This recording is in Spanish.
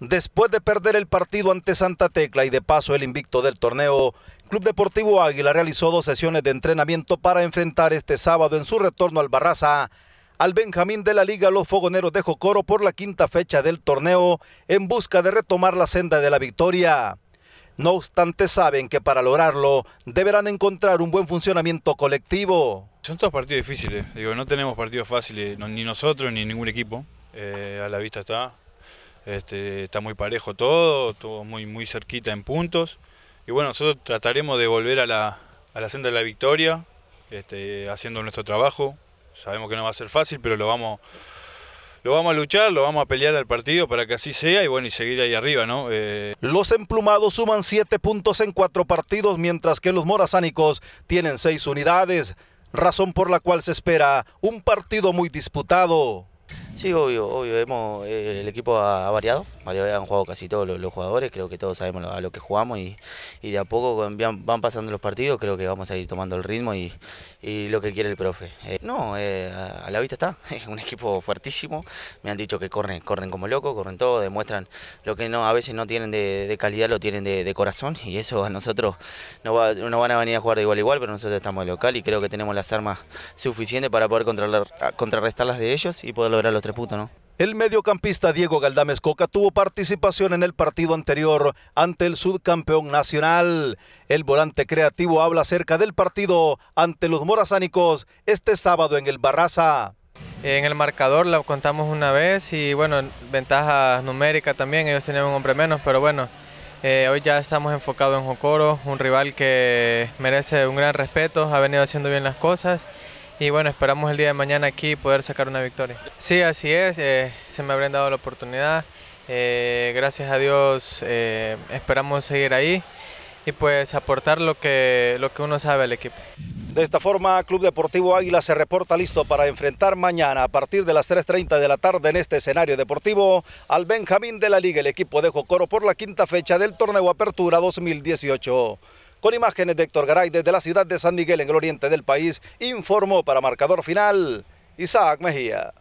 Después de perder el partido ante Santa Tecla y de paso el invicto del torneo, Club Deportivo Águila realizó dos sesiones de entrenamiento para enfrentar este sábado en su retorno al Barraza al Benjamín de la Liga Los Fogoneros de coro por la quinta fecha del torneo en busca de retomar la senda de la victoria. No obstante saben que para lograrlo deberán encontrar un buen funcionamiento colectivo. Son todos partidos difíciles, digo, no tenemos partidos fáciles, ni nosotros ni ningún equipo, eh, a la vista está, este, está muy parejo todo, todo muy, muy cerquita en puntos. Y bueno, nosotros trataremos de volver a la, senda de la victoria, este, haciendo nuestro trabajo. Sabemos que no va a ser fácil, pero lo vamos, lo vamos a luchar, lo vamos a pelear al partido para que así sea y bueno, y seguir ahí arriba, ¿no? Eh, los emplumados suman siete puntos en cuatro partidos, mientras que los morazánicos tienen seis unidades, razón por la cual se espera un partido muy disputado. Sí, obvio, obvio. Eh, el equipo ha, variado. Han jugado casi todos los, jugadores. Creo que todos sabemos a lo que jugamos y, de a poco van, pasando los partidos. Creo que vamos a ir tomando el ritmo y, lo que quiere el profe. Eh, no, eh, a, la vista está. Es un equipo fuertísimo. Me han dicho que corren, corren como locos, corren todo, demuestran lo que no, a veces no tienen de, calidad, lo tienen de, corazón. Y eso a nosotros no, van a venir a jugar de igual a igual, pero nosotros estamos local y creo que tenemos las armas suficientes para poder contrarrestarlas de ellos y poder lograr los el mediocampista Diego Galdames Coca tuvo participación en el partido anterior ante el subcampeón nacional. El volante creativo habla acerca del partido ante los morazánicos este sábado en el Barraza. En el marcador lo contamos una vez y bueno, ventaja numérica también, ellos tenían un hombre menos, pero bueno, eh, hoy ya estamos enfocados en Jocoro, un rival que merece un gran respeto, ha venido haciendo bien las cosas y bueno, esperamos el día de mañana aquí poder sacar una victoria. Sí, así es, eh, se me habrían dado la oportunidad, eh, gracias a Dios eh, esperamos seguir ahí y pues aportar lo que, lo que uno sabe al equipo. De esta forma, Club Deportivo Águila se reporta listo para enfrentar mañana a partir de las 3.30 de la tarde en este escenario deportivo al Benjamín de la Liga, el equipo de Jocoro por la quinta fecha del torneo Apertura 2018. Con imágenes de Héctor Garay desde la ciudad de San Miguel en el oriente del país, informó para marcador final Isaac Mejía.